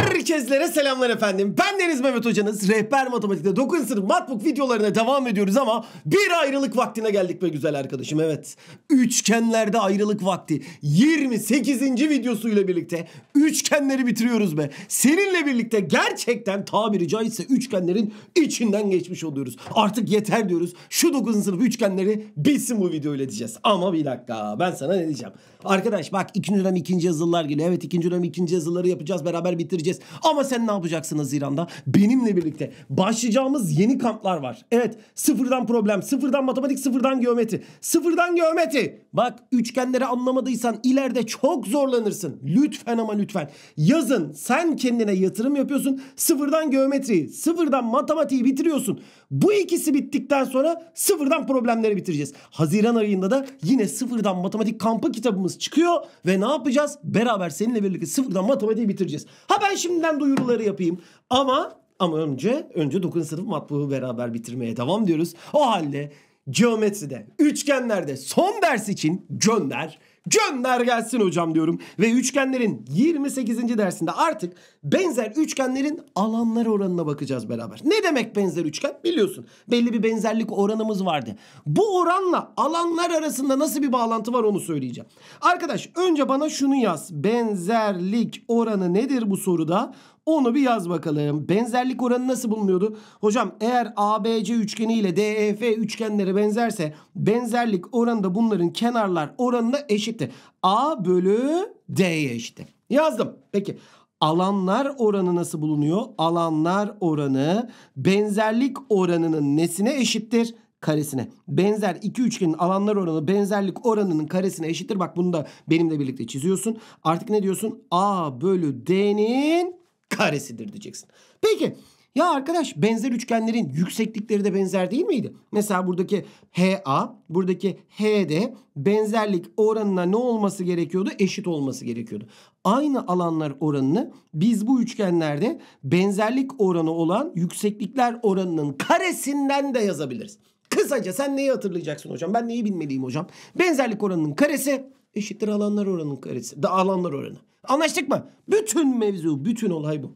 Herkeslere selamlar efendim. Ben Deniz Mehmet Hocanız. Rehber Matematik'te 9. sınıf matbuk videolarına devam ediyoruz ama bir ayrılık vaktine geldik be güzel arkadaşım. Evet. Üçgenlerde ayrılık vakti. 28. videosuyla birlikte üçgenleri bitiriyoruz be. Seninle birlikte gerçekten tabiri caizse üçgenlerin içinden geçmiş oluyoruz. Artık yeter diyoruz. Şu 9. sınıf üçgenleri bitsin bu videoyla edeceğiz. Ama bir dakika ben sana ne diyeceğim. Arkadaş bak ikinci dönem ikinci yazılılar geliyor. Evet ikinci dönem ikinci yazıları yapacağız. Beraber bitireceğiz edeceğiz. Ama sen ne yapacaksın Haziran'da? Benimle birlikte başlayacağımız yeni kamplar var. Evet sıfırdan problem, sıfırdan matematik, sıfırdan geometri. Sıfırdan geometri. Bak üçgenleri anlamadıysan ileride çok zorlanırsın. Lütfen ama lütfen. Yazın sen kendine yatırım yapıyorsun. Sıfırdan geometriyi, sıfırdan matematiği bitiriyorsun. Bu ikisi bittikten sonra sıfırdan problemleri bitireceğiz. Haziran ayında da yine sıfırdan matematik kampı kitabımız çıkıyor ve ne yapacağız? Beraber seninle birlikte sıfırdan matematiği bitireceğiz. Ha ben şimdiden duyuruları yapayım. Ama ama önce önce 9. sınıf matbuğu beraber bitirmeye devam diyoruz. O halde geometride, üçgenlerde son ders için gönder. Gönder gelsin hocam diyorum. Ve üçgenlerin 28. dersinde artık benzer üçgenlerin alanlar oranına bakacağız beraber. Ne demek benzer üçgen? Biliyorsun belli bir benzerlik oranımız vardı. Bu oranla alanlar arasında nasıl bir bağlantı var onu söyleyeceğim. Arkadaş önce bana şunu yaz. Benzerlik oranı nedir bu soruda? Onu bir yaz bakalım. Benzerlik oranı nasıl bulunuyordu? Hocam eğer ABC üçgeni ile DEF üçgenleri benzerse benzerlik oranı da bunların kenarlar oranına eşitti. A bölü D'ye eşitti. Yazdım. Peki alanlar oranı nasıl bulunuyor? Alanlar oranı benzerlik oranının nesine eşittir? karesine. Benzer iki üçgenin alanlar oranı benzerlik oranının karesine eşittir. Bak bunu da benimle birlikte çiziyorsun. Artık ne diyorsun? A bölü D'nin karesidir diyeceksin. Peki ya arkadaş benzer üçgenlerin yükseklikleri de benzer değil miydi? Mesela buradaki HA, buradaki HD benzerlik oranına ne olması gerekiyordu? Eşit olması gerekiyordu. Aynı alanlar oranını biz bu üçgenlerde benzerlik oranı olan yükseklikler oranının karesinden de yazabiliriz. Kısaca sen neyi hatırlayacaksın hocam? Ben neyi bilmeliyim hocam? Benzerlik oranının karesi eşittir alanlar oranının karesi. Da alanlar oranı. Anlaştık mı? Bütün mevzu, bütün olay bu.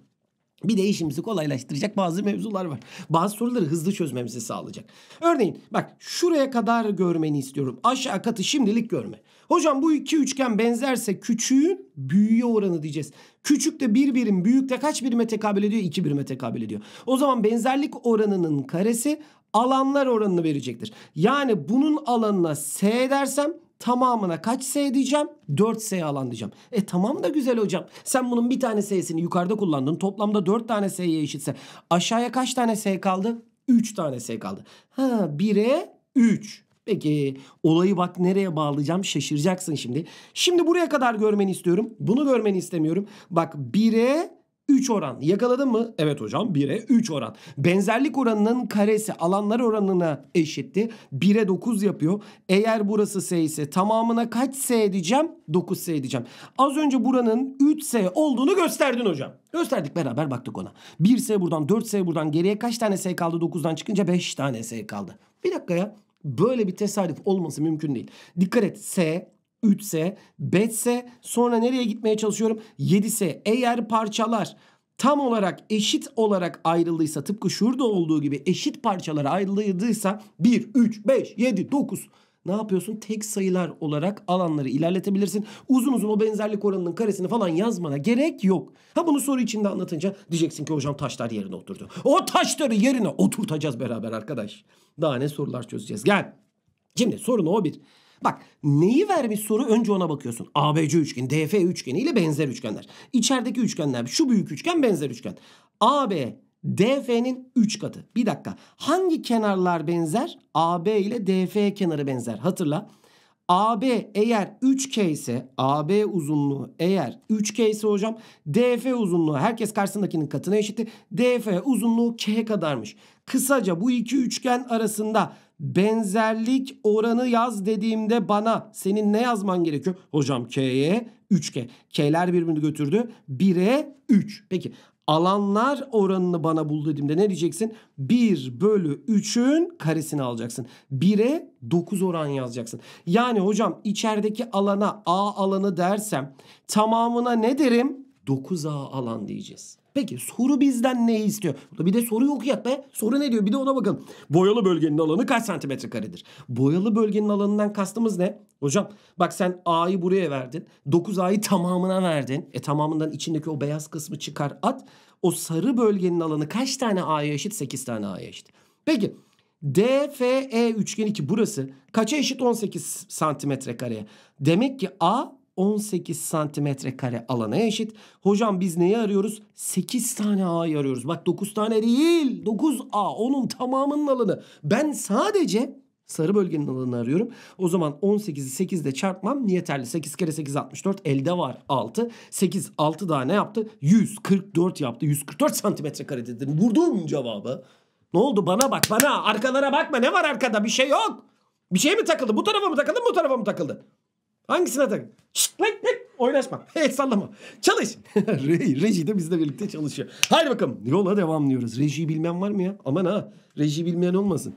Bir de işimizi kolaylaştıracak bazı mevzular var. Bazı soruları hızlı çözmemizi sağlayacak. Örneğin bak şuraya kadar görmeni istiyorum. Aşağı katı şimdilik görme. Hocam bu iki üçgen benzerse küçüğün büyüğe oranı diyeceğiz. Küçük de bir birim büyükte kaç birime tekabül ediyor? İki birime tekabül ediyor. O zaman benzerlik oranının karesi alanlar oranını verecektir. Yani bunun alanına S dersem tamamına kaç S diyeceğim? 4 S alan diyeceğim. E tamam da güzel hocam. Sen bunun bir tane S'sini yukarıda kullandın. Toplamda 4 tane S'ye eşitse aşağıya kaç tane S kaldı? 3 tane S kaldı. Ha 1'e 3. Peki olayı bak nereye bağlayacağım şaşıracaksın şimdi. Şimdi buraya kadar görmeni istiyorum. Bunu görmeni istemiyorum. Bak 1'e 3 oran. Yakaladın mı? Evet hocam 1'e 3 oran. Benzerlik oranının karesi alanlar oranına eşitti. 1'e 9 yapıyor. Eğer burası S ise tamamına kaç S edeceğim? 9 S edeceğim. Az önce buranın 3 S olduğunu gösterdin hocam. Gösterdik beraber baktık ona. 1 S buradan 4 S buradan geriye kaç tane S kaldı? 9'dan çıkınca 5 tane S kaldı. Bir dakika ya. Böyle bir tesadüf olması mümkün değil. Dikkat et S 3 ise, 5 ise sonra nereye gitmeye çalışıyorum? 7 ise eğer parçalar tam olarak eşit olarak ayrıldıysa tıpkı şurada olduğu gibi eşit parçalara ayrıldıysa 1, 3, 5, 7, 9 ne yapıyorsun? Tek sayılar olarak alanları ilerletebilirsin. Uzun uzun o benzerlik oranının karesini falan yazmana gerek yok. Ha bunu soru içinde anlatınca diyeceksin ki hocam taşlar yerine oturdu. O taşları yerine oturtacağız beraber arkadaş. Daha ne sorular çözeceğiz. Gel. Şimdi sorun o bir. Bak neyi vermiş soru önce ona bakıyorsun. ABC üçgeni, DF üçgeni ile benzer üçgenler. İçerideki üçgenler şu büyük üçgen benzer üçgen. AB DF'nin 3 katı. Bir dakika. Hangi kenarlar benzer? AB ile DF kenarı benzer. Hatırla. AB eğer 3K ise AB uzunluğu eğer 3K ise hocam DF uzunluğu herkes karşısındakinin katına eşitti. DF uzunluğu K kadarmış. Kısaca bu iki üçgen arasında benzerlik oranı yaz dediğimde bana senin ne yazman gerekiyor? Hocam K'ye 3K. K'ler birbirini götürdü. 1'e 3. Peki alanlar oranını bana bul dediğimde ne diyeceksin? 1 bölü 3'ün karesini alacaksın. 1'e 9 oran yazacaksın. Yani hocam içerideki alana A alanı dersem tamamına ne derim? 9A alan diyeceğiz. Peki soru bizden ne istiyor? Bir de soruyu okuyak be. Soru ne diyor? Bir de ona bakalım. Boyalı bölgenin alanı kaç santimetre karedir? Boyalı bölgenin alanından kastımız ne? Hocam bak sen A'yı buraya verdin. 9A'yı tamamına verdin. E tamamından içindeki o beyaz kısmı çıkar at. O sarı bölgenin alanı kaç tane A'ya eşit? 8 tane A'ya eşit. Peki DFE üçgeni ki burası kaça eşit 18 santimetre kareye? Demek ki A 18 santimetre kare alana eşit. Hocam biz neyi arıyoruz? 8 tane A'yı arıyoruz. Bak 9 tane değil. 9 A. Onun tamamının alanı. Ben sadece sarı bölgenin alanını arıyorum. O zaman 18'i 8 ile çarpmam yeterli. 8 kere 8 64. Elde var 6. 8 6 daha ne yaptı? 144 yaptı. 144 santimetre kare dedim. Vurdum cevabı. Ne oldu? Bana bak bana. Arkalara bakma. Ne var arkada? Bir şey yok. Bir şey mi takıldı? Bu tarafa mı takıldı? Bu tarafa mı takıldı? Hangisine tak? Şşt lan lan oynaşma. Hey sallama. Çalış. Re, reji de bizle birlikte çalışıyor. Haydi bakalım yola devam diyoruz. Reji bilmeyen var mı ya? Aman ha reji bilmeyen olmasın.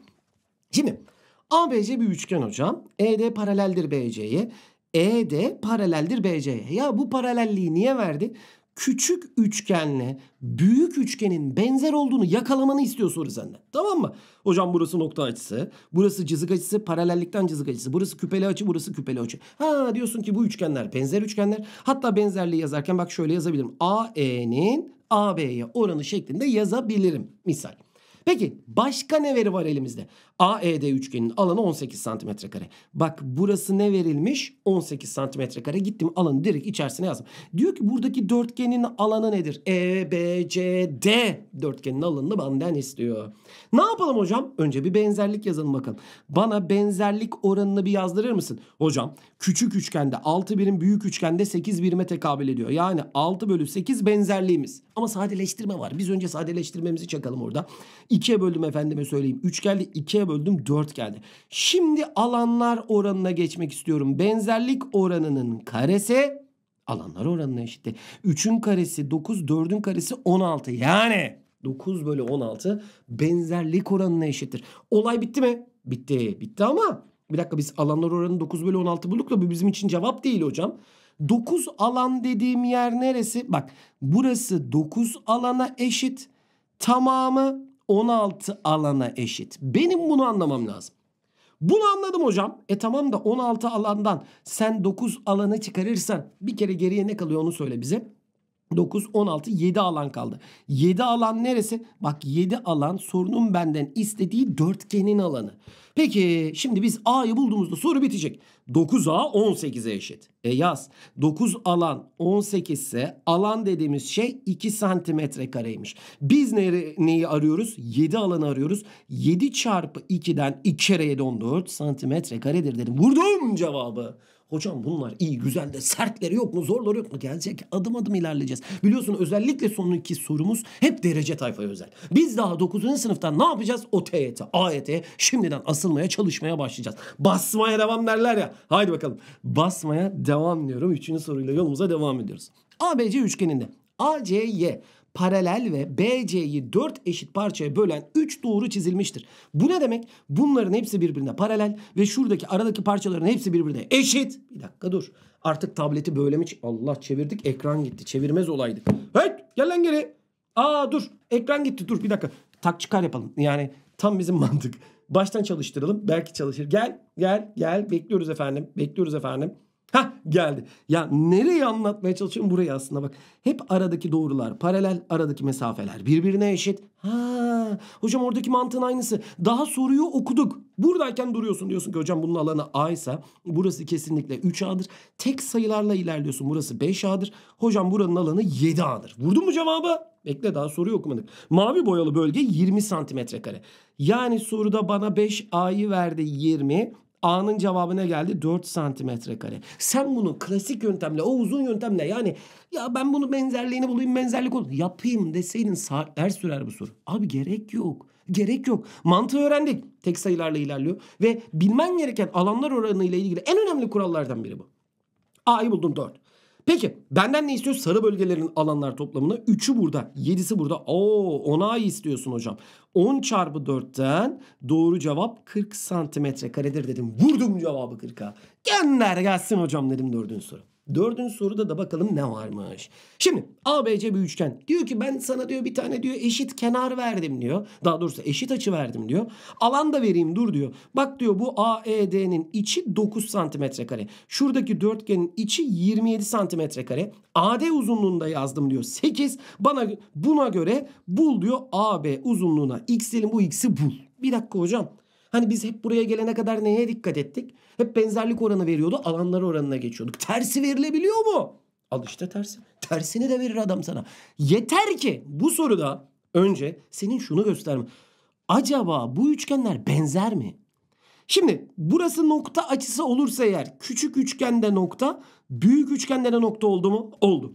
Şimdi ABC bir üçgen hocam. ED paraleldir BC'ye. ED paraleldir BC'ye. Ya bu paralelliği niye verdi? küçük üçgenle büyük üçgenin benzer olduğunu yakalamanı istiyor soru senden. Tamam mı? Hocam burası nokta açısı, burası cızık açısı, paralellikten cızık açısı, burası küpeli açı, burası küpeli açı. Ha diyorsun ki bu üçgenler benzer üçgenler. Hatta benzerliği yazarken bak şöyle yazabilirim. AE'nin AB'ye oranı şeklinde yazabilirim. Misal. Peki başka ne veri var elimizde? AED üçgenin alanı 18 santimetre kare. Bak burası ne verilmiş? 18 santimetre kare. Gittim alanı direkt içerisine yazdım. Diyor ki buradaki dörtgenin alanı nedir? E, B, C, D dörtgenin alanını benden istiyor. Ne yapalım hocam? Önce bir benzerlik yazalım bakalım. Bana benzerlik oranını bir yazdırır mısın? Hocam küçük üçgende 6 birim büyük üçgende 8 birime tekabül ediyor. Yani 6 bölü 8 benzerliğimiz. Ama sadeleştirme var. Biz önce sadeleştirmemizi çakalım orada. 2'ye böldüm efendime söyleyeyim. 3 geldi 2'ye böldüm 4 geldi. Şimdi alanlar oranına geçmek istiyorum. Benzerlik oranının karesi alanlar oranına eşittir. 3'ün karesi 9, 4'ün karesi 16. Yani 9 bölü 16 benzerlik oranına eşittir. Olay bitti mi? Bitti. Bitti ama bir dakika biz alanlar oranını 9 bölü 16 bulduk da bu bizim için cevap değil hocam. 9 alan dediğim yer neresi? Bak burası 9 alana eşit. Tamamı 16 alana eşit. Benim bunu anlamam lazım. Bunu anladım hocam. E tamam da 16 alandan sen 9 alanı çıkarırsan bir kere geriye ne kalıyor onu söyle bize. 9, 16, 7 alan kaldı. 7 alan neresi? Bak 7 alan sorunun benden istediği dörtgenin alanı. Peki şimdi biz A'yı bulduğumuzda soru bitecek. 9A 18'e eşit. E yaz. 9 alan 18 ise alan dediğimiz şey 2 santimetre kareymiş. Biz ne, neyi arıyoruz? 7 alanı arıyoruz. 7 çarpı 2'den 2 kere 7 14 santimetre karedir dedim. Vurdum cevabı. Hocam bunlar iyi güzel de sertleri yok mu zorları yok mu? Gelecek adım adım ilerleyeceğiz. Biliyorsun özellikle sonraki sorumuz hep derece tayfaya özel. Biz daha 9. sınıftan ne yapacağız? O TYT, e AYT e e şimdiden asılmaya çalışmaya başlayacağız. Basmaya devam derler ya. Haydi bakalım. Basmaya devam diyorum. Üçüncü soruyla yolumuza devam ediyoruz. ABC üçgeninde ACY paralel ve BC'yi 4 eşit parçaya bölen 3 doğru çizilmiştir. Bu ne demek? Bunların hepsi birbirine paralel ve şuradaki aradaki parçaların hepsi birbirine eşit. Bir dakika dur. Artık tableti böyle mi? Allah çevirdik ekran gitti. Çevirmez olaydık. Hey gel lan geri. Aa dur ekran gitti dur bir dakika. Tak çıkar yapalım. Yani tam bizim mantık. Baştan çalıştıralım. Belki çalışır. Gel gel gel bekliyoruz efendim. Bekliyoruz efendim. Ha geldi. Ya nereyi anlatmaya çalışıyorum burayı aslında bak. Hep aradaki doğrular, paralel aradaki mesafeler birbirine eşit. Ha hocam oradaki mantığın aynısı. Daha soruyu okuduk. Buradayken duruyorsun diyorsun ki hocam bunun alanı A ise burası kesinlikle 3A'dır. Tek sayılarla ilerliyorsun burası 5A'dır. Hocam buranın alanı 7A'dır. Vurdun mu cevabı? Bekle daha soruyu okumadık. Mavi boyalı bölge 20 santimetre kare. Yani soruda bana 5A'yı verdi 20. A'nın cevabı ne geldi? 4 santimetre kare. Sen bunu klasik yöntemle, o uzun yöntemle yani ya ben bunu benzerliğini bulayım, benzerlik ol. Yapayım deseydin saatler sürer bu soru. Abi gerek yok. Gerek yok. Mantığı öğrendik. Tek sayılarla ilerliyor. Ve bilmen gereken alanlar oranı ile ilgili en önemli kurallardan biri bu. A'yı buldun 4. Peki benden ne istiyor? Sarı bölgelerin alanlar toplamına üçü burada. yedisi burada. Oo onay istiyorsun hocam. 10 çarpı 4'ten doğru cevap 40 santimetre karedir dedim. Vurdum cevabı 40'a. Gönder gelsin hocam dedim dördüncü soru. Dördüncü soruda da bakalım ne varmış. Şimdi ABC bir üçgen. Diyor ki ben sana diyor bir tane diyor eşit kenar verdim diyor. Daha doğrusu eşit açı verdim diyor. Alan da vereyim dur diyor. Bak diyor bu AED'nin içi 9 santimetre kare. Şuradaki dörtgenin içi 27 santimetre kare. AD uzunluğunda yazdım diyor 8. Bana buna göre bul diyor AB uzunluğuna x diyelim bu x'i bul. Bir dakika hocam. Hani biz hep buraya gelene kadar neye dikkat ettik? Hep benzerlik oranı veriyordu. Alanlar oranına geçiyorduk. Tersi verilebiliyor mu? Al işte tersi. Tersini de verir adam sana. Yeter ki bu soruda önce senin şunu gösterme. Acaba bu üçgenler benzer mi? Şimdi burası nokta açısı olursa eğer küçük üçgende nokta, büyük üçgende de nokta oldu mu? Oldu.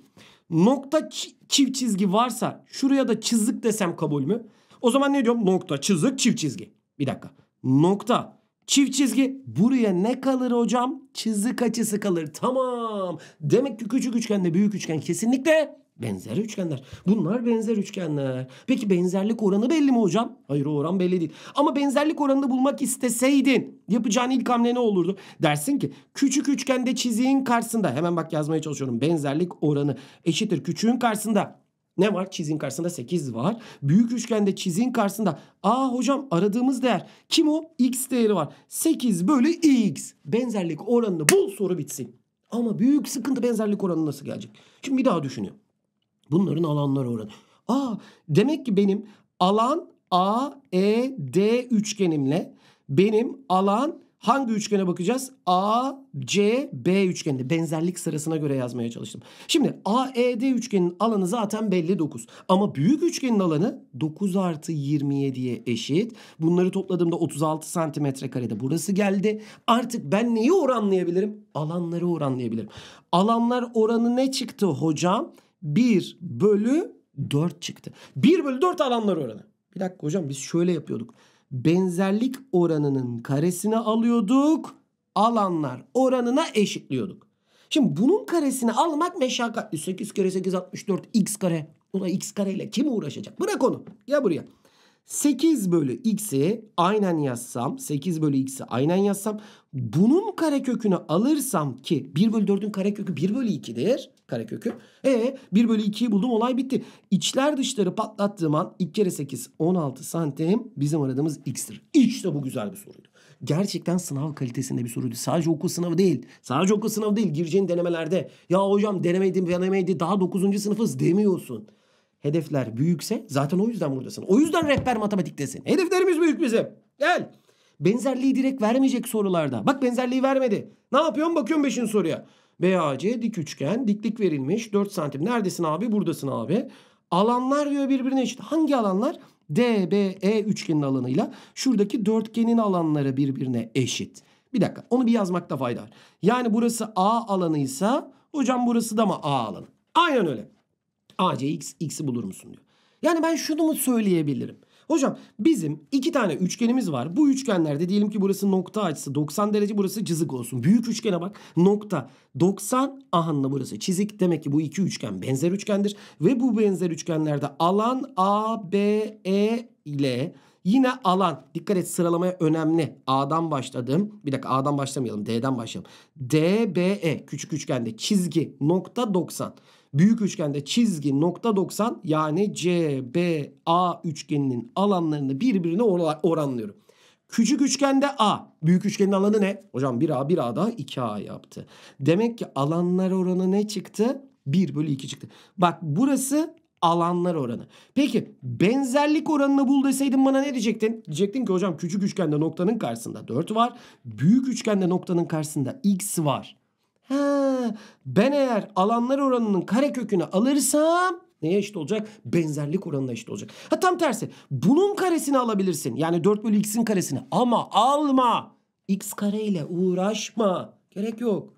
Nokta çift çizgi varsa şuraya da çizik desem kabul mü? O zaman ne diyorum? Nokta, çizik, çift çizgi. Bir dakika nokta. Çift çizgi buraya ne kalır hocam? Çizik açısı kalır. Tamam. Demek ki küçük üçgende büyük üçgen kesinlikle benzer üçgenler. Bunlar benzer üçgenler. Peki benzerlik oranı belli mi hocam? Hayır oran belli değil. Ama benzerlik oranını bulmak isteseydin yapacağın ilk hamle ne olurdu? Dersin ki küçük üçgende çiziğin karşısında hemen bak yazmaya çalışıyorum. Benzerlik oranı eşittir küçüğün karşısında ne var? Çizgin karşısında 8 var. Büyük üçgende çizgin karşısında. Aa hocam aradığımız değer. Kim o? X değeri var. 8 bölü X. Benzerlik oranını bul soru bitsin. Ama büyük sıkıntı benzerlik oranı nasıl gelecek? Şimdi bir daha düşünüyorum. Bunların alanları oranı. Aa demek ki benim alan A, E, D üçgenimle benim alan Hangi üçgene bakacağız? A, C, B üçgeni. Benzerlik sırasına göre yazmaya çalıştım. Şimdi A E D üçgenin alanı zaten belli 9. Ama büyük üçgenin alanı 9 artı 27'ye eşit. Bunları topladığımda 36 santimetre karede burası geldi. Artık ben neyi oranlayabilirim? Alanları oranlayabilirim. Alanlar oranı ne çıktı hocam? 1 bölü 4 çıktı. 1 bölü 4 alanlar oranı. Bir dakika hocam biz şöyle yapıyorduk benzerlik oranının karesini alıyorduk. Alanlar oranına eşitliyorduk. Şimdi bunun karesini almak meşakkatli. 8 kere 8 64 x kare. Ulan x kareyle kim uğraşacak? Bırak onu. Gel buraya. 8 bölü x'i aynen yazsam 8 bölü x'i aynen yazsam bunun karekökünü alırsam ki 1 bölü 4'ün karekökü 1 bölü 2'dir karekökü. E 1 bölü 2'yi buldum olay bitti. İçler dışları patlattığım an 2 kere 8 16 santim bizim aradığımız x'tir. İşte bu güzel bir soruydu. Gerçekten sınav kalitesinde bir soruydu. Sadece okul sınavı değil. Sadece okul sınavı değil. Gireceğin denemelerde. Ya hocam denemeydi denemeydi daha 9. sınıfız demiyorsun. Hedefler büyükse zaten o yüzden buradasın. O yüzden rehber matematiktesin. Hedeflerimiz büyük bizim. Gel. Benzerliği direkt vermeyecek sorularda. Bak benzerliği vermedi. Ne yapıyorsun? Bakıyorum 5. soruya. BAC dik üçgen. Diklik verilmiş. 4 santim. Neredesin abi? Buradasın abi. Alanlar diyor birbirine eşit. Hangi alanlar? DBE üçgenin alanıyla şuradaki dörtgenin alanları birbirine eşit. Bir dakika onu bir yazmakta fayda var. Yani burası A alanıysa hocam burası da mı A alanı? Aynen öyle. ACX x'i bulur musun diyor. Yani ben şunu mu söyleyebilirim? Hocam bizim iki tane üçgenimiz var. Bu üçgenlerde diyelim ki burası nokta açısı 90 derece burası cızık olsun. Büyük üçgene bak nokta 90 ahanla burası çizik. Demek ki bu iki üçgen benzer üçgendir. Ve bu benzer üçgenlerde alan A, B, E ile Yine alan. Dikkat et sıralamaya önemli. A'dan başladım. Bir dakika A'dan başlamayalım. D'den başlayalım. D, B, E. Küçük üçgende çizgi. Nokta 90. Büyük üçgende çizgi nokta 90 yani CBA üçgeninin alanlarını birbirine oranlıyorum. Küçük üçgende A. Büyük üçgenin alanı ne? Hocam 1A 1A daha 2A yaptı. Demek ki alanlar oranı ne çıktı? 1 bölü 2 çıktı. Bak burası alanlar oranı. Peki benzerlik oranını bul deseydin bana ne diyecektin? Diyecektin ki hocam küçük üçgende noktanın karşısında 4 var. Büyük üçgende noktanın karşısında x var. He, ben eğer alanlar oranının karekökünü alırsam neye eşit olacak? Benzerlik oranına eşit olacak. Ha tam tersi. Bunun karesini alabilirsin. Yani 4 bölü x'in karesini. Ama alma. x kareyle uğraşma. Gerek yok.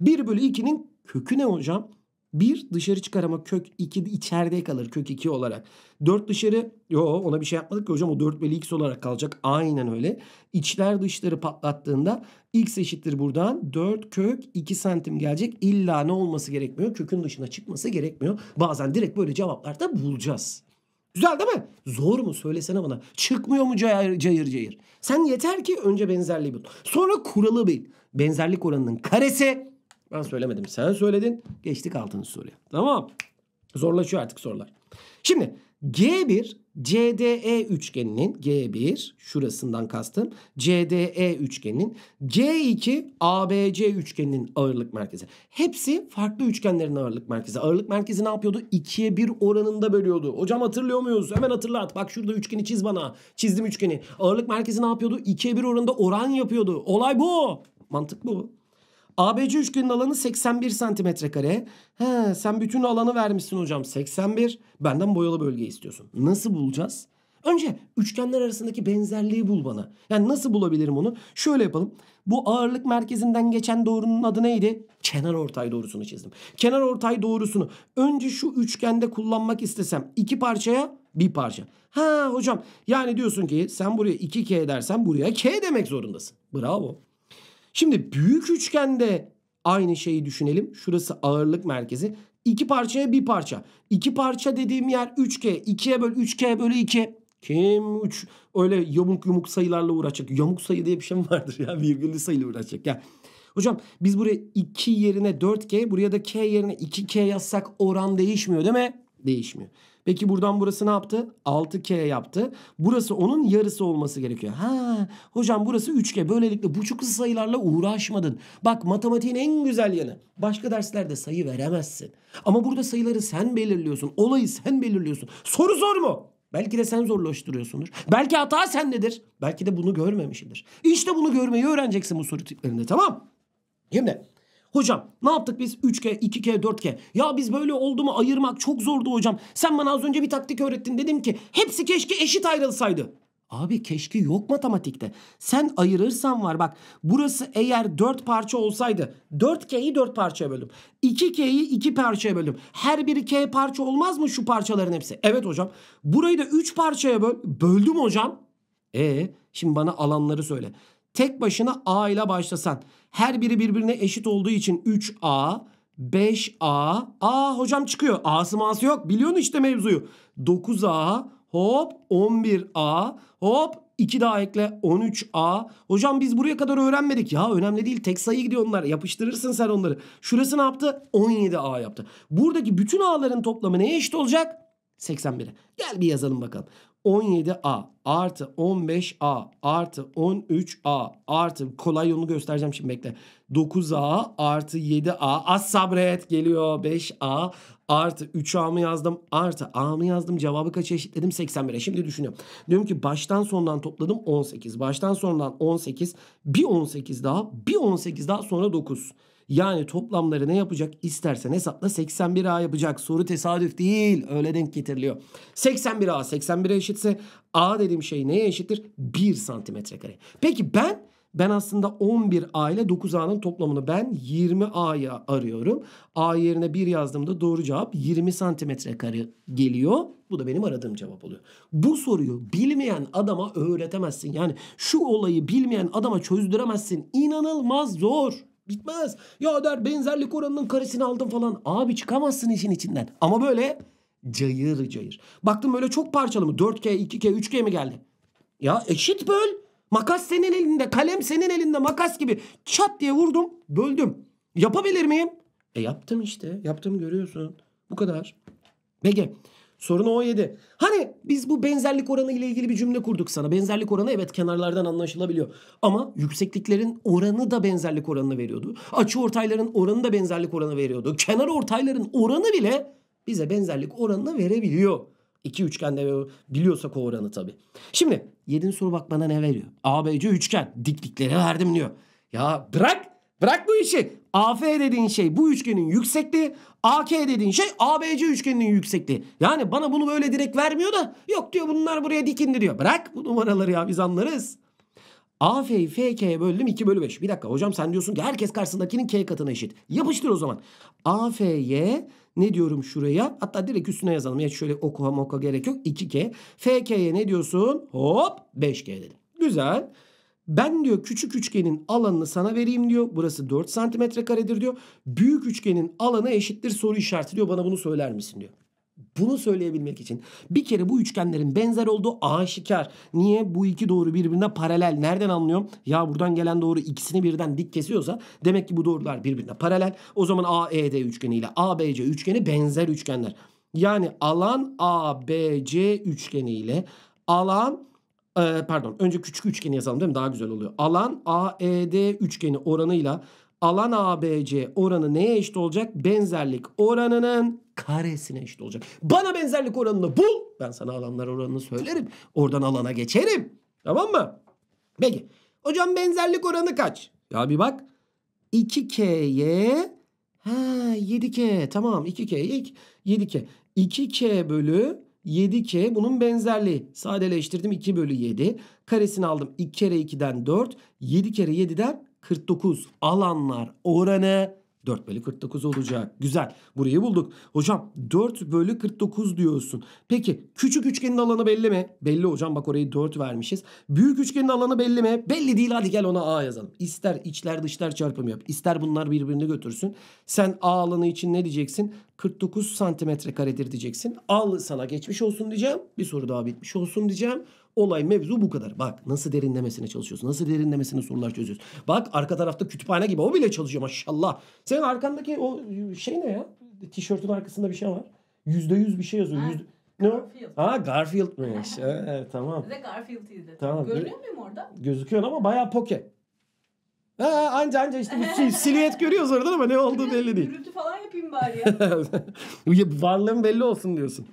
1 bölü 2'nin kökü ne hocam? 1 dışarı çıkar ama kök 2 içeride kalır kök 2 olarak. 4 dışarı yo ona bir şey yapmadık ki hocam o 4 bölü x olarak kalacak. Aynen öyle. İçler dışları patlattığında x eşittir buradan 4 kök 2 santim gelecek. İlla ne olması gerekmiyor? Kökün dışına çıkması gerekmiyor. Bazen direkt böyle cevaplarda bulacağız. Güzel değil mi? Zor mu? Söylesene bana. Çıkmıyor mu cayır cayır cayır? Sen yeter ki önce benzerliği bul. Sonra kuralı bil. Benzerlik oranının karesi ben söylemedim. Sen söyledin. Geçtik altını soruya. Tamam. Zorlaşıyor artık sorular. Şimdi G1 CDE üçgeninin G1 şurasından kastım CDE üçgeninin G2 ABC üçgeninin ağırlık merkezi. Hepsi farklı üçgenlerin ağırlık merkezi. Ağırlık merkezi ne yapıyordu? 2'ye 1 oranında bölüyordu. Hocam hatırlıyor muyuz? Hemen hatırlat. Bak şurada üçgeni çiz bana. Çizdim üçgeni. Ağırlık merkezi ne yapıyordu? 2'ye 1 oranında oran yapıyordu. Olay bu. Mantık bu. ABC üçgenin alanı 81 santimetre kare. He, sen bütün alanı vermişsin hocam 81. Benden boyalı bölge istiyorsun. Nasıl bulacağız? Önce üçgenler arasındaki benzerliği bul bana. Yani nasıl bulabilirim onu? Şöyle yapalım. Bu ağırlık merkezinden geçen doğrunun adı neydi? Kenar ortay doğrusunu çizdim. Kenar ortay doğrusunu önce şu üçgende kullanmak istesem iki parçaya bir parça. Ha hocam yani diyorsun ki sen buraya 2K dersen buraya K demek zorundasın. Bravo. Şimdi büyük üçgende aynı şeyi düşünelim. Şurası ağırlık merkezi. İki parçaya bir parça. İki parça dediğim yer 3 k, 2'ye böl 3G bölü 2. Kim 3 öyle yamuk yumuk sayılarla uğraşacak. Yamuk sayı diye bir şey mi vardır ya? Virgüllü sayıyla uğraşacak ya. Hocam biz buraya 2 yerine 4 k, buraya da K yerine 2K yazsak oran değişmiyor değil mi? Değişmiyor. Peki buradan burası ne yaptı? 6K yaptı. Burası onun yarısı olması gerekiyor. Ha hocam burası 3K. Böylelikle buçuklu sayılarla uğraşmadın. Bak matematiğin en güzel yanı. Başka derslerde sayı veremezsin. Ama burada sayıları sen belirliyorsun. Olayı sen belirliyorsun. Soru zor mu? Belki de sen zorlaştırıyorsundur. Belki hata sendedir. Belki de bunu görmemişsindir. İşte bunu görmeyi öğreneceksin bu soru tiplerinde tamam. Şimdi Hocam ne yaptık biz 3K, 2K, 4K? Ya biz böyle oldu mu ayırmak çok zordu hocam. Sen bana az önce bir taktik öğrettin dedim ki hepsi keşke eşit ayrılsaydı. Abi keşke yok matematikte. Sen ayırırsan var bak. Burası eğer 4 parça olsaydı 4K'yi 4 parçaya böldüm. 2K'yi 2 parçaya böldüm. Her biri K parça olmaz mı şu parçaların hepsi? Evet hocam. Burayı da 3 parçaya böl böldüm hocam. E şimdi bana alanları söyle tek başına A ile başlasan her biri birbirine eşit olduğu için 3A 5A A hocam çıkıyor. A'sı mağası yok. Biliyorsun işte mevzuyu. 9A hop 11A hop 2 daha ekle 13A. Hocam biz buraya kadar öğrenmedik. Ya önemli değil. Tek sayı gidiyor onlar. Yapıştırırsın sen onları. Şurası ne yaptı? 17A yaptı. Buradaki bütün A'ların toplamı neye eşit olacak? 81'e. Gel bir yazalım bakalım. 17A artı 15A artı 13A artı kolay yolunu göstereceğim şimdi bekle. 9A artı 7A az sabret geliyor 5A artı 3A mı yazdım artı A mı yazdım cevabı kaça eşitledim 81'e şimdi düşünüyorum. Diyorum ki baştan sondan topladım 18 baştan sondan 18 bir 18 daha bir 18 daha sonra 9. Yani toplamları ne yapacak? İstersen hesapla 81A yapacak. Soru tesadüf değil. Öyle denk getiriliyor. 81A 81'e eşitse A dediğim şey neye eşittir? 1 santimetre kare. Peki ben ben aslında 11A ile 9A'nın toplamını ben 20 a'ya arıyorum. A yerine 1 yazdığımda doğru cevap 20 santimetre kare geliyor. Bu da benim aradığım cevap oluyor. Bu soruyu bilmeyen adama öğretemezsin. Yani şu olayı bilmeyen adama çözdüremezsin. İnanılmaz zor. Bitmez. Ya der benzerlik oranının karesini aldım falan. Abi çıkamazsın işin içinden. Ama böyle cayır cayır. Baktım böyle çok parçalı mı? 4K, 2K, 3K mi geldi? Ya eşit böl. Makas senin elinde, kalem senin elinde, makas gibi. Çat diye vurdum, böldüm. Yapabilir miyim? E yaptım işte. Yaptım görüyorsun. Bu kadar. Peki. Sorun o 7. Hani biz bu benzerlik oranı ile ilgili bir cümle kurduk sana. Benzerlik oranı evet kenarlardan anlaşılabiliyor. Ama yüksekliklerin oranı da benzerlik oranını veriyordu. Açı ortayların oranı da benzerlik oranı veriyordu. Kenar ortayların oranı bile bize benzerlik oranını verebiliyor. İki üçgende biliyorsak o oranı tabii. Şimdi 7. soru bak bana ne veriyor? ABC üçgen diklikleri verdim diyor. Ya bırak Bırak bu işi. AF dediğin şey bu üçgenin yüksekliği. AK dediğin şey ABC üçgeninin yüksekliği. Yani bana bunu böyle direkt vermiyor da yok diyor bunlar buraya dikindi diyor. Bırak bu numaraları ya biz anlarız. AF'yi FK'ye böldüm 2 bölü 5. Bir dakika hocam sen diyorsun ki herkes karşısındakinin K katına eşit. Yapıştır o zaman. AF'ye ne diyorum şuraya? Hatta direkt üstüne yazalım. Ya şöyle okuha moka gerek yok. 2K. FK'ye ne diyorsun? Hop 5K dedim. Güzel. Ben diyor küçük üçgenin alanını sana vereyim diyor. Burası 4 santimetre karedir diyor. Büyük üçgenin alanı eşittir soru işareti diyor. Bana bunu söyler misin diyor. Bunu söyleyebilmek için bir kere bu üçgenlerin benzer olduğu aşikar. Niye? Bu iki doğru birbirine paralel. Nereden anlıyorum? Ya buradan gelen doğru ikisini birden dik kesiyorsa demek ki bu doğrular birbirine paralel. O zaman AED üçgeni ile ABC üçgeni benzer üçgenler. Yani alan ABC üçgeni ile alan ee, pardon önce küçük üçgeni yazalım değil mi? Daha güzel oluyor. Alan AED üçgeni oranıyla alan ABC oranı neye eşit olacak? Benzerlik oranının karesine eşit olacak. Bana benzerlik oranını bul. Ben sana alanlar oranını söylerim. Oradan alana geçerim. Tamam mı? Peki. Hocam benzerlik oranı kaç? Ya bir bak. 2K'ye ha 7K tamam 2K 7K 2K bölü 7k bunun benzerliği. Sadeleştirdim 2 bölü 7. Karesini aldım 2 kere 2'den 4. 7 kere 7'den 49 alanlar oranı 4 bölü 49 olacak. Güzel. Burayı bulduk. Hocam 4 bölü 49 diyorsun. Peki küçük üçgenin alanı belli mi? Belli hocam. Bak orayı 4 vermişiz. Büyük üçgenin alanı belli mi? Belli değil. Hadi gel ona A yazalım. İster içler dışlar çarpımı yap. İster bunlar birbirine götürsün. Sen A alanı için ne diyeceksin? 49 santimetre karedir diyeceksin. Al sana geçmiş olsun diyeceğim. Bir soru daha bitmiş olsun diyeceğim. Olay mevzu bu kadar. Bak nasıl derinlemesine çalışıyorsun. Nasıl derinlemesine sorular çözüyorsun. Bak arka tarafta kütüphane gibi o bile çalışıyor maşallah. Senin arkandaki o şey ne ya? Tişörtün arkasında bir şey var. Yüzde yüz bir şey yazıyor. Ha, Yüzde... Ne Garfield. Ha Garfield'miş. ha, evet, tamam. Ve Garfield izledim. Tamam. Görünüyor muyum orada? Gözüküyor ama bayağı poke. Ha, anca anca işte bir silüet görüyoruz orada ama ne olduğu belli değil. Gürültü falan yapayım bari ya. Varlığın belli olsun diyorsun.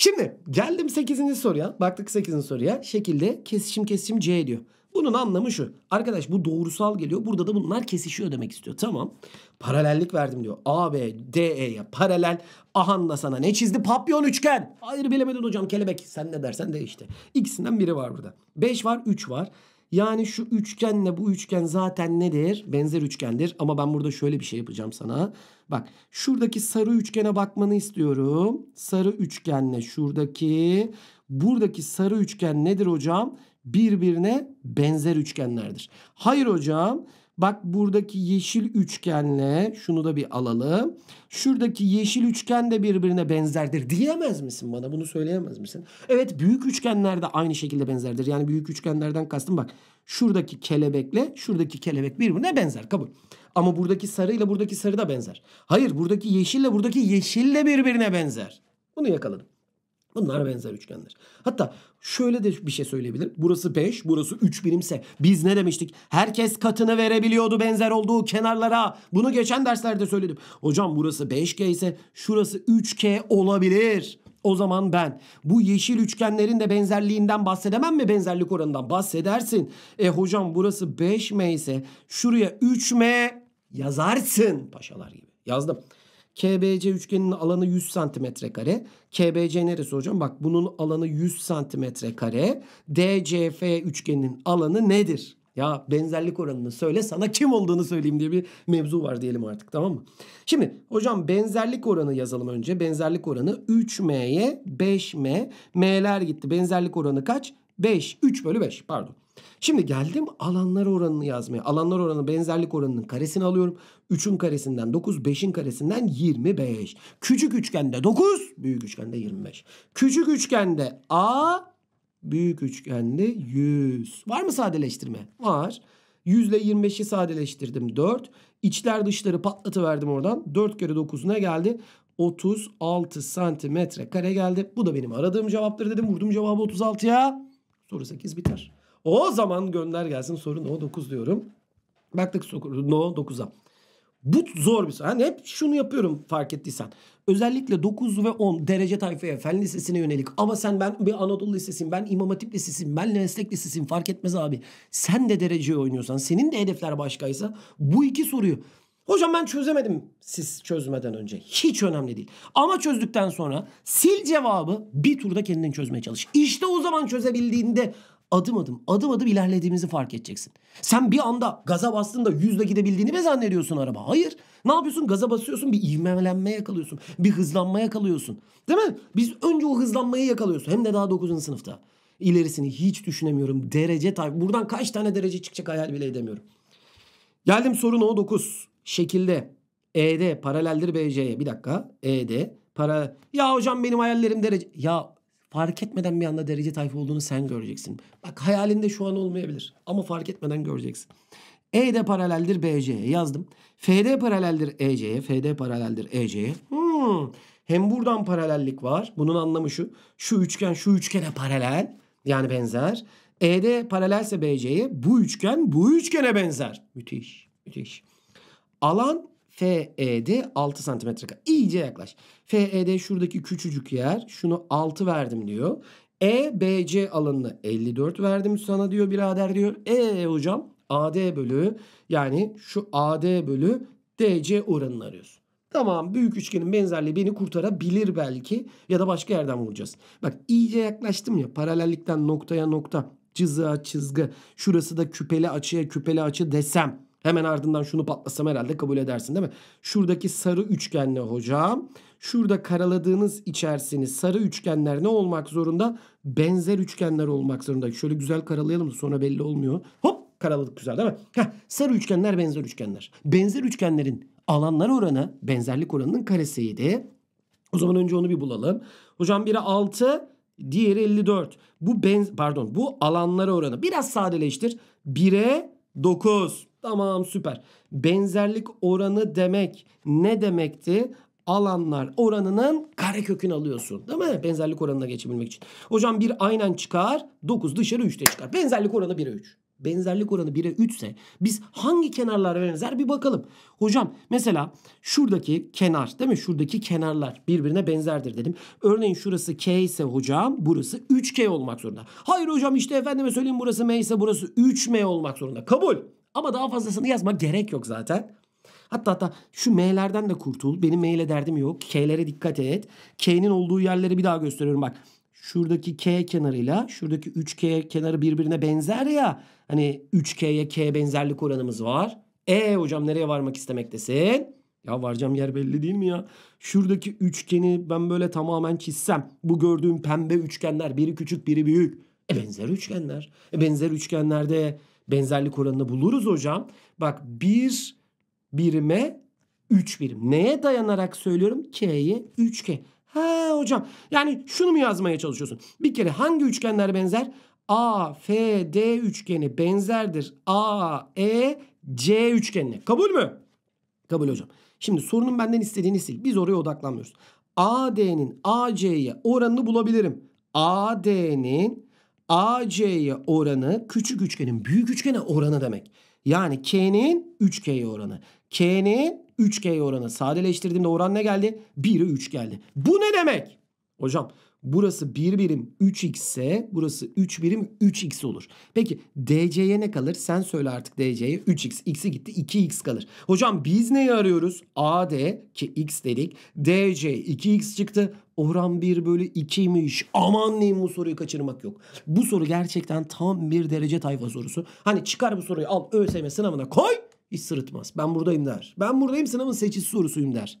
Şimdi geldim 8. soruya. Baktık 8. soruya. Şekilde kesişim kesişim C diyor. Bunun anlamı şu. Arkadaş bu doğrusal geliyor. Burada da bunlar kesişiyor demek istiyor. Tamam. Paralellik verdim diyor. A, B, D, E'ye paralel. Ahan da sana ne çizdi? Papyon üçgen. Hayır bilemedin hocam kelebek. Sen ne dersen de işte. İkisinden biri var burada. 5 var 3 var. Yani şu üçgenle bu üçgen zaten nedir? Benzer üçgendir. Ama ben burada şöyle bir şey yapacağım sana. Bak şuradaki sarı üçgene bakmanı istiyorum. Sarı üçgenle şuradaki buradaki sarı üçgen nedir hocam? Birbirine benzer üçgenlerdir. Hayır hocam Bak buradaki yeşil üçgenle şunu da bir alalım. Şuradaki yeşil üçgen de birbirine benzerdir diyemez misin bana? Bunu söyleyemez misin? Evet büyük üçgenler de aynı şekilde benzerdir. Yani büyük üçgenlerden kastım bak. Şuradaki kelebekle şuradaki kelebek birbirine benzer kabul. Ama buradaki sarıyla buradaki sarı da benzer. Hayır buradaki yeşille buradaki yeşille birbirine benzer. Bunu yakaladım. Bunlar benzer üçgenler. Hatta şöyle de bir şey söyleyebilirim. Burası 5, burası 3 birimse biz ne demiştik? Herkes katını verebiliyordu benzer olduğu kenarlara. Bunu geçen derslerde söyledim. Hocam burası 5 k ise şurası 3K olabilir. O zaman ben bu yeşil üçgenlerin de benzerliğinden bahsedemem mi benzerlik oranından? Bahsedersin. E hocam burası 5M ise şuraya 3M yazarsın paşalar gibi. Yazdım. KBC üçgeninin alanı 100 santimetre kare. KBC neresi hocam? Bak bunun alanı 100 santimetre kare. DCF üçgeninin alanı nedir? Ya benzerlik oranını söyle sana kim olduğunu söyleyeyim diye bir mevzu var diyelim artık tamam mı? Şimdi hocam benzerlik oranı yazalım önce. Benzerlik oranı 3M'ye 5M. M'ler gitti. Benzerlik oranı kaç? 5. 3 bölü 5 pardon. Şimdi geldim alanlar oranını yazmaya. Alanlar oranı benzerlik oranının karesini alıyorum. 3'ün karesinden 9, 5'in karesinden 25. Küçük üçgende 9, büyük üçgende 25. Küçük üçgende A, büyük üçgende 100. Var mı sadeleştirme? Var. 100 ile 25'i sadeleştirdim 4. İçler dışları patlatıverdim oradan. 4 kere 9 ne geldi? 36 santimetre kare geldi. Bu da benim aradığım cevaptır dedim. Vurdum cevabı 36'ya. Soru 8 biter. O zaman gönder gelsin soru no 9 diyorum. Baktık no 9'a. Bu zor bir soru. Hani hep şunu yapıyorum fark ettiysen. Özellikle 9 ve 10 derece tayfaya, fen lisesine yönelik. Ama sen ben bir Anadolu lisesiyim, ben İmam Hatip lisesiyim, ben meslek lisesiyim fark etmez abi. Sen de dereceye oynuyorsan, senin de hedefler başkaysa bu iki soruyu Hocam ben çözemedim siz çözmeden önce. Hiç önemli değil. Ama çözdükten sonra sil cevabı bir turda kendin çözmeye çalış. İşte o zaman çözebildiğinde adım adım adım adım ilerlediğimizi fark edeceksin. Sen bir anda gaza bastığında yüzle gidebildiğini mi zannediyorsun araba? Hayır. Ne yapıyorsun? Gaza basıyorsun bir ivmelenmeye yakalıyorsun. Bir hızlanmaya yakalıyorsun. Değil mi? Biz önce o hızlanmayı yakalıyorsun. Hem de daha 9. sınıfta. İlerisini hiç düşünemiyorum. Derece tabi. Buradan kaç tane derece çıkacak hayal bile edemiyorum. Geldim sorun o 9. Şekilde. ED paraleldir BC'ye. Bir dakika. ED para ya hocam benim hayallerim derece ya fark etmeden bir anda derece tayfa olduğunu sen göreceksin. Bak hayalinde şu an olmayabilir ama fark etmeden göreceksin. E de paraleldir BC'ye yazdım. FD paraleldir EC'ye. FD paraleldir EC'ye. E. Hmm. Hem buradan paralellik var. Bunun anlamı şu. Şu üçgen şu üçgene paralel. Yani benzer. ED paralelse BC'ye. Bu üçgen bu üçgene benzer. Müthiş. Müthiş. Alan FED 6 santimetre kare. İyice yaklaş. FED şuradaki küçücük yer. Şunu 6 verdim diyor. EBC alanını 54 verdim sana diyor birader diyor. E hocam AD bölü yani şu AD bölü DC oranını arıyoruz. Tamam büyük üçgenin benzerliği beni kurtarabilir belki ya da başka yerden vuracağız. Bak iyice yaklaştım ya paralellikten noktaya nokta çizgiye çizgi şurası da küpeli açıya küpeli açı desem Hemen ardından şunu patlasam herhalde kabul edersin değil mi? Şuradaki sarı üçgenle hocam. Şurada karaladığınız içerisini sarı üçgenler ne olmak zorunda? Benzer üçgenler olmak zorunda. Şöyle güzel karalayalım da sonra belli olmuyor. Hop karaladık güzel değil mi? Heh, sarı üçgenler benzer üçgenler. Benzer üçgenlerin alanlar oranı benzerlik oranının karesiydi. O zaman önce onu bir bulalım. Hocam biri 6, diğeri 54. Bu ben pardon bu alanlar oranı biraz sadeleştir. 1'e 9. Tamam süper. Benzerlik oranı demek ne demekti? Alanlar oranının karekökünü alıyorsun. Değil mi? Benzerlik oranına geçebilmek için. Hocam bir aynen çıkar. 9 dışarı 3'te çıkar. Benzerlik oranı 1'e 3. Benzerlik oranı 1'e 3 ise biz hangi kenarlar benzer bir bakalım. Hocam mesela şuradaki kenar değil mi? Şuradaki kenarlar birbirine benzerdir dedim. Örneğin şurası K ise hocam burası 3K olmak zorunda. Hayır hocam işte efendime söyleyeyim burası M ise burası 3M olmak zorunda. Kabul. Ama daha fazlasını yazma gerek yok zaten. Hatta hatta şu M'lerden de kurtul. Benim M'yle derdim yok. K'lere dikkat et. K'nin olduğu yerleri bir daha gösteriyorum bak. Şuradaki K kenarıyla şuradaki 3K kenarı birbirine benzer ya. Hani 3K'ye K benzerlik oranımız var. E hocam nereye varmak istemektesin? Ya varacağım yer belli değil mi ya? Şuradaki üçgeni ben böyle tamamen çizsem. Bu gördüğüm pembe üçgenler biri küçük biri büyük. E benzer üçgenler. E benzer üçgenlerde Benzerlik oranını buluruz hocam. Bak bir birime 3 birim. Neye dayanarak söylüyorum? K'ye 3K. Ha hocam yani şunu mu yazmaya çalışıyorsun? Bir kere hangi üçgenler benzer? A, F, D üçgeni benzerdir. A, E, C üçgenine. Kabul mü? Kabul hocam. Şimdi sorunun benden istediğini sil. Biz oraya odaklanmıyoruz. AD'nin AC'ye oranını bulabilirim. AD'nin AC'ye oranı küçük üçgenin büyük üçgene oranı demek. Yani K'nin 3K'ye oranı. K'nin 3K'ye oranı. Sadeleştirdiğimde oran ne geldi? 1'e 3 geldi. Bu ne demek? Hocam burası 1 birim 3x ise burası 3 birim 3x olur. Peki DC'ye ne kalır? Sen söyle artık DC'ye 3x. X'i gitti 2x kalır. Hocam biz neyi arıyoruz? AD ki x dedik. DC 2x çıktı oran 1 bölü 2'ymiş. Aman neyim bu soruyu kaçırmak yok. Bu soru gerçekten tam bir derece tayfa sorusu. Hani çıkar bu soruyu al ÖSYM sınavına koy hiç sırıtmaz. Ben buradayım der. Ben buradayım sınavın seçici sorusuyum der.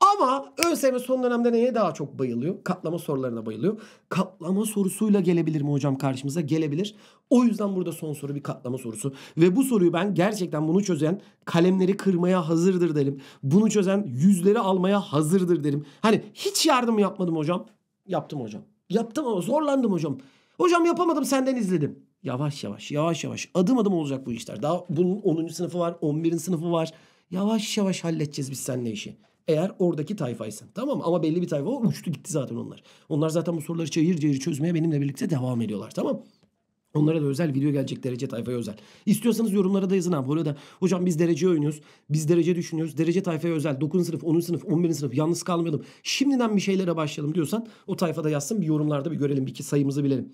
Ama ÖSYM son dönemde neye daha çok bayılıyor? Katlama sorularına bayılıyor. Katlama sorusuyla gelebilir mi hocam karşımıza? Gelebilir. O yüzden burada son soru bir katlama sorusu. Ve bu soruyu ben gerçekten bunu çözen kalemleri kırmaya hazırdır derim. Bunu çözen yüzleri almaya hazırdır derim. Hani hiç yardım yapmadım hocam. Yaptım hocam. Yaptım ama zorlandım hocam. Hocam yapamadım senden izledim. Yavaş yavaş yavaş yavaş adım adım olacak bu işler. Daha bunun 10. sınıfı var 11. sınıfı var. Yavaş yavaş halledeceğiz biz seninle işi. Eğer oradaki tayfaysan. Tamam Ama belli bir tayfa uçtu gitti zaten onlar. Onlar zaten bu soruları çayır çayır çözmeye benimle birlikte devam ediyorlar. Tamam Onlara da özel video gelecek derece tayfaya özel. İstiyorsanız yorumlara da yazın abi. Orada hocam biz derece oynuyoruz. Biz derece düşünüyoruz. Derece tayfaya özel. 9. sınıf, 10. sınıf, 11. sınıf yalnız kalmayalım. Şimdiden bir şeylere başlayalım diyorsan o tayfada yazsın. Bir yorumlarda bir görelim. Bir iki sayımızı bilelim.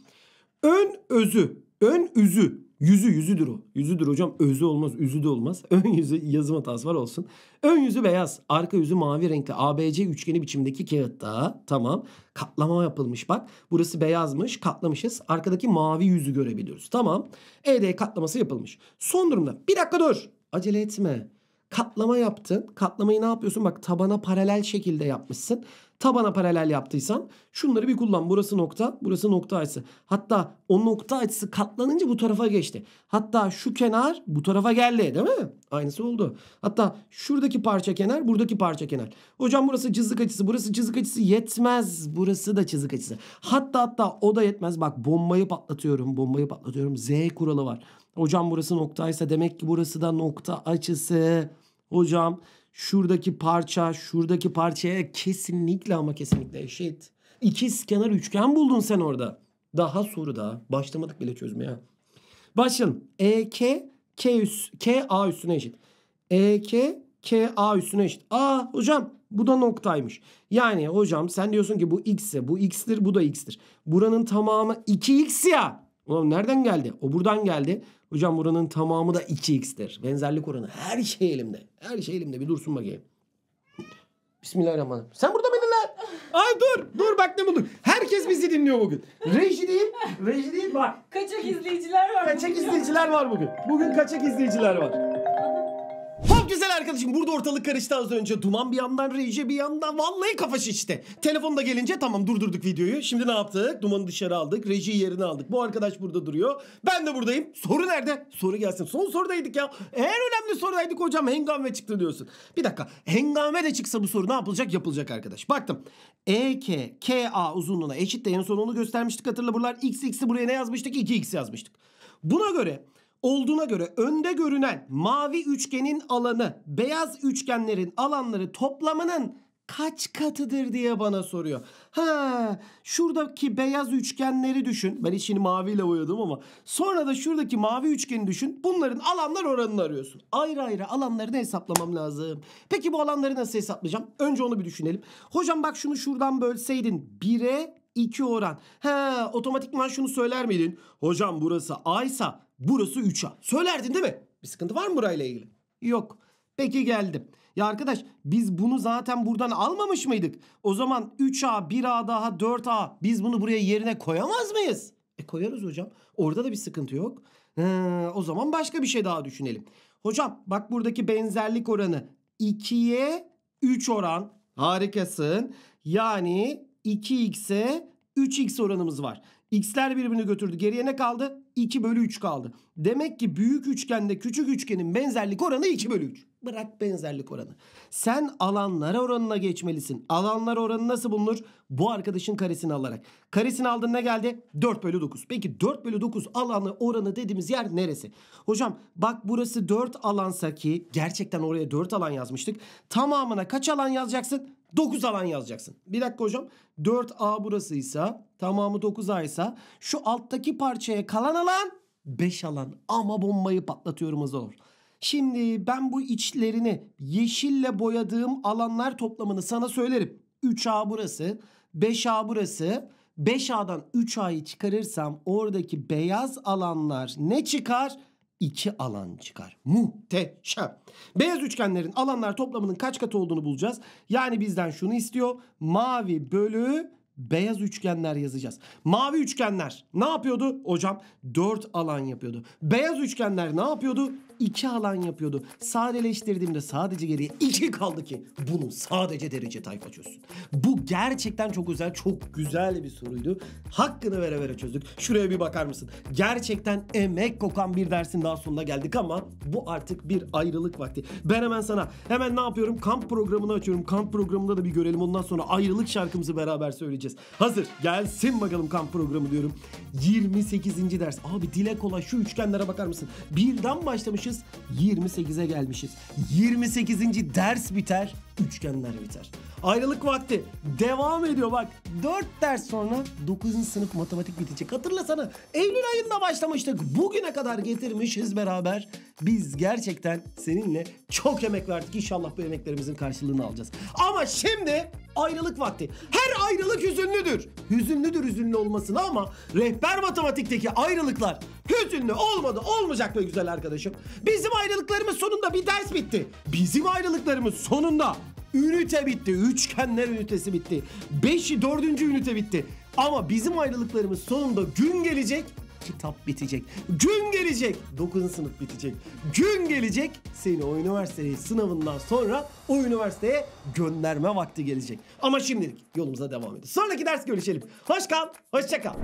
Ön özü. Ön üzü. Yüzü yüzüdür o. Yüzüdür hocam. Özü olmaz, üzü de olmaz. Ön yüzü yazım hatası var olsun. Ön yüzü beyaz, arka yüzü mavi renkli ABC üçgeni biçimdeki kağıtta. Tamam. Katlama yapılmış bak. Burası beyazmış, katlamışız. Arkadaki mavi yüzü görebiliyoruz. Tamam. ED katlaması yapılmış. Son durumda. Bir dakika dur. Acele etme katlama yaptın. Katlamayı ne yapıyorsun? Bak tabana paralel şekilde yapmışsın. Tabana paralel yaptıysan şunları bir kullan. Burası nokta, burası nokta açısı. Hatta o nokta açısı katlanınca bu tarafa geçti. Hatta şu kenar bu tarafa geldi değil mi? Aynısı oldu. Hatta şuradaki parça kenar, buradaki parça kenar. Hocam burası çizik açısı, burası çizik açısı yetmez. Burası da çizik açısı. Hatta hatta o da yetmez. Bak bombayı patlatıyorum, bombayı patlatıyorum. Z kuralı var. Hocam burası noktaysa demek ki burası da nokta açısı. Hocam şuradaki parça şuradaki parçaya kesinlikle ama kesinlikle eşit. İki kenar üçgen buldun sen orada. Daha soruda başlamadık bile çözmeye. Başlayalım. EK K, üst, K A üstüne eşit. EK K A üstüne eşit. Aa hocam bu da noktaymış. Yani hocam sen diyorsun ki bu x bu x'tir bu da x'tir. Buranın tamamı 2x ya. Oğlum nereden geldi? O buradan geldi. Hocam buranın tamamı da 2x'tir. Benzerlik oranı her şey elimde. Her şey elimde. Bir dursun bakayım. Bismillahirrahmanirrahim. Sen burada beni lan. Ay dur. Dur bak ne bulduk. Herkes bizi dinliyor bugün. Reji değil. Reji değil bak. Kaçak izleyiciler var. Kaçak bugün. izleyiciler var bugün. Bugün kaçak izleyiciler var arkadaşım burada ortalık karıştı az önce. Duman bir yandan reje bir yandan vallahi kafa şişti. da gelince tamam durdurduk videoyu. Şimdi ne yaptık? Dumanı dışarı aldık. Rejiyi yerine aldık. Bu arkadaş burada duruyor. Ben de buradayım. Soru nerede? Soru gelsin. Son sorudaydık ya. En önemli sorudaydık hocam. Hengame çıktı diyorsun. Bir dakika. Hengame de çıksa bu soru ne yapılacak? Yapılacak arkadaş. Baktım. EK, KA uzunluğuna eşit de en son onu göstermiştik hatırla buralar. X, X'i buraya ne yazmıştık? 2X yazmıştık. Buna göre olduğuna göre önde görünen mavi üçgenin alanı beyaz üçgenlerin alanları toplamının kaç katıdır diye bana soruyor. Ha, şuradaki beyaz üçgenleri düşün. Ben işini maviyle boyadım ama sonra da şuradaki mavi üçgeni düşün. Bunların alanlar oranını arıyorsun. Ayrı ayrı alanlarını hesaplamam lazım. Peki bu alanları nasıl hesaplayacağım? Önce onu bir düşünelim. Hocam bak şunu şuradan bölseydin 1'e 2 oran. He otomatikman şunu söyler miydin? Hocam burası A'ysa Burası 3A. Söylerdin değil mi? Bir sıkıntı var mı burayla ilgili? Yok. Peki geldim. Ya arkadaş biz bunu zaten buradan almamış mıydık? O zaman 3A, 1A daha 4A biz bunu buraya yerine koyamaz mıyız? E koyarız hocam. Orada da bir sıkıntı yok. Ee, o zaman başka bir şey daha düşünelim. Hocam bak buradaki benzerlik oranı 2'ye 3 oran. Harikasın. Yani 2x'e 3x oranımız var. X'ler birbirini götürdü. Geriye ne kaldı? 2 bölü 3 kaldı. Demek ki büyük üçgende küçük üçgenin benzerlik oranı 2 bölü 3. Bırak benzerlik oranı. Sen alanlar oranına geçmelisin. Alanlar oranı nasıl bulunur? Bu arkadaşın karesini alarak. Karesini aldın ne geldi? 4 bölü 9. Peki 4 bölü 9 alanı oranı dediğimiz yer neresi? Hocam bak burası 4 alansa ki gerçekten oraya 4 alan yazmıştık. Tamamına kaç alan yazacaksın? 9 alan yazacaksın. Bir dakika hocam. 4A burasıysa Tamamı 9 aysa şu alttaki parçaya kalan alan 5 alan. Ama bombayı patlatıyorum zor. Şimdi ben bu içlerini yeşille boyadığım alanlar toplamını sana söylerim. 3A burası, 5A burası. 5A'dan 3A'yı çıkarırsam oradaki beyaz alanlar ne çıkar? 2 alan çıkar. Muhteşem. Beyaz üçgenlerin alanlar toplamının kaç katı olduğunu bulacağız. Yani bizden şunu istiyor. Mavi bölü Beyaz üçgenler yazacağız. Mavi üçgenler ne yapıyordu? Hocam 4 alan yapıyordu. Beyaz üçgenler ne yapıyordu? iki alan yapıyordu. Sadeleştirdiğimde sadece geriye iki kaldı ki bunu sadece derece tayfa çözsün. Bu gerçekten çok özel, çok güzel bir soruydu. Hakkını vere vere çözdük. Şuraya bir bakar mısın? Gerçekten emek kokan bir dersin daha sonuna geldik ama bu artık bir ayrılık vakti. Ben hemen sana hemen ne yapıyorum? Kamp programını açıyorum. Kamp programında da bir görelim. Ondan sonra ayrılık şarkımızı beraber söyleyeceğiz. Hazır gelsin bakalım kamp programı diyorum. 28. ders. Abi dile kolay şu üçgenlere bakar mısın? Birden başlamış kaçmışız? 28'e gelmişiz. 28. ders biter, üçgenler biter. Ayrılık vakti devam ediyor bak. 4 ders sonra 9. sınıf matematik bitecek. Hatırlasana Eylül ayında başlamıştık. Bugüne kadar getirmişiz beraber. Biz gerçekten seninle çok emek verdik. İnşallah bu emeklerimizin karşılığını alacağız. Ama şimdi ayrılık vakti. Her ayrılık hüzünlüdür. Hüzünlüdür hüzünlü olmasına ama rehber matematikteki ayrılıklar hüzünlü olmadı olmayacak be güzel arkadaşım. Bizim ayrılıklarımız sonunda bir ders bitti. Bizim ayrılıklarımız sonunda ünite bitti. Üçgenler ünitesi bitti. Beşi dördüncü ünite bitti. Ama bizim ayrılıklarımız sonunda gün gelecek kitap bitecek. Gün gelecek. 9. sınıf bitecek. Gün gelecek. Seni o üniversite sınavından sonra o üniversiteye gönderme vakti gelecek. Ama şimdilik yolumuza devam edelim. Sonraki ders görüşelim. Hoş kal. Hoşça kal.